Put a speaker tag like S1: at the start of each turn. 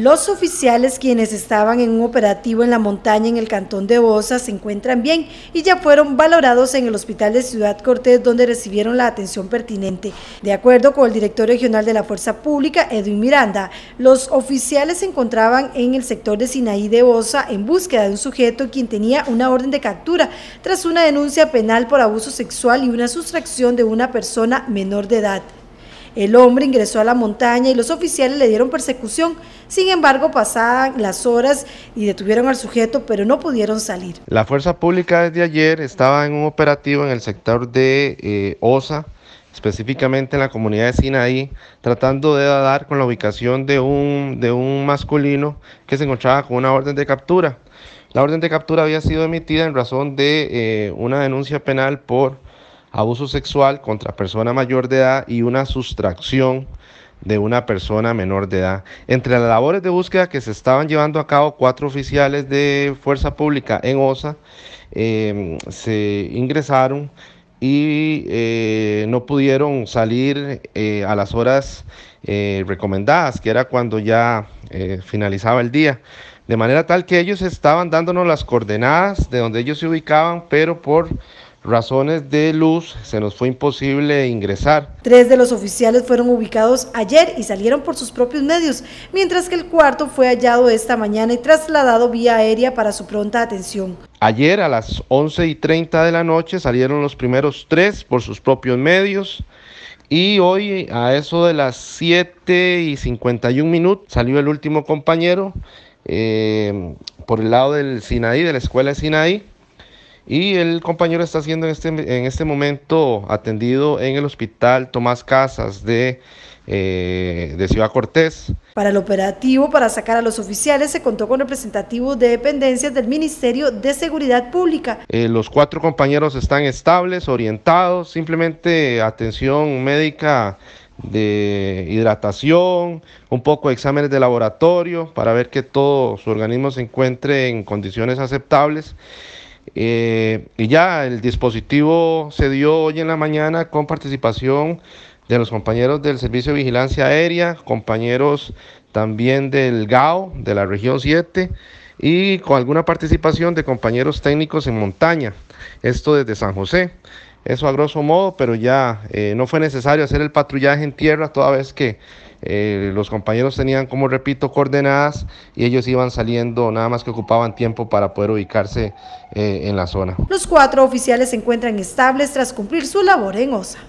S1: Los oficiales quienes estaban en un operativo en la montaña en el cantón de Bosa se encuentran bien y ya fueron valorados en el hospital de Ciudad Cortés donde recibieron la atención pertinente. De acuerdo con el director regional de la Fuerza Pública, Edwin Miranda, los oficiales se encontraban en el sector de Sinaí de Bosa en búsqueda de un sujeto quien tenía una orden de captura tras una denuncia penal por abuso sexual y una sustracción de una persona menor de edad. El hombre ingresó a la montaña y los oficiales le dieron persecución. Sin embargo, pasaban las horas y detuvieron al sujeto, pero no pudieron salir.
S2: La fuerza pública desde ayer estaba en un operativo en el sector de eh, Osa, específicamente en la comunidad de Sinaí, tratando de dar con la ubicación de un, de un masculino que se encontraba con una orden de captura. La orden de captura había sido emitida en razón de eh, una denuncia penal por abuso sexual contra persona mayor de edad y una sustracción de una persona menor de edad. Entre las labores de búsqueda que se estaban llevando a cabo, cuatro oficiales de Fuerza Pública en OSA em, se ingresaron y eh, no pudieron salir eh, a las horas eh, recomendadas, que era cuando ya finalizaba el día. De manera tal que ellos estaban dándonos las coordenadas de donde ellos se ubicaban, pero por razones de luz se nos fue imposible ingresar.
S1: Tres de los oficiales fueron ubicados ayer y salieron por sus propios medios, mientras que el cuarto fue hallado esta mañana y trasladado vía aérea para su pronta atención.
S2: Ayer a las 11 y 30 de la noche salieron los primeros tres por sus propios medios. Y hoy a eso de las 7 y 51 minutos salió el último compañero eh, por el lado del Sinaí, de la escuela de Sinaí, y el compañero está siendo en este, en este momento atendido en el hospital Tomás Casas de, eh, de Ciudad Cortés.
S1: Para el operativo para sacar a los oficiales se contó con representativos de dependencias del Ministerio de Seguridad Pública.
S2: Eh, los cuatro compañeros están estables, orientados, simplemente atención médica de hidratación, un poco de exámenes de laboratorio para ver que todo su organismo se encuentre en condiciones aceptables eh, y ya el dispositivo se dio hoy en la mañana con participación de los compañeros del Servicio de Vigilancia Aérea, compañeros también del GAO, de la región 7, y con alguna participación de compañeros técnicos en montaña, esto desde San José. Eso a grosso modo, pero ya eh, no fue necesario hacer el patrullaje en tierra toda vez que eh, los compañeros tenían, como repito, coordenadas y ellos iban saliendo, nada más que ocupaban tiempo para poder ubicarse eh, en la zona.
S1: Los cuatro oficiales se encuentran estables tras cumplir su labor en OSA.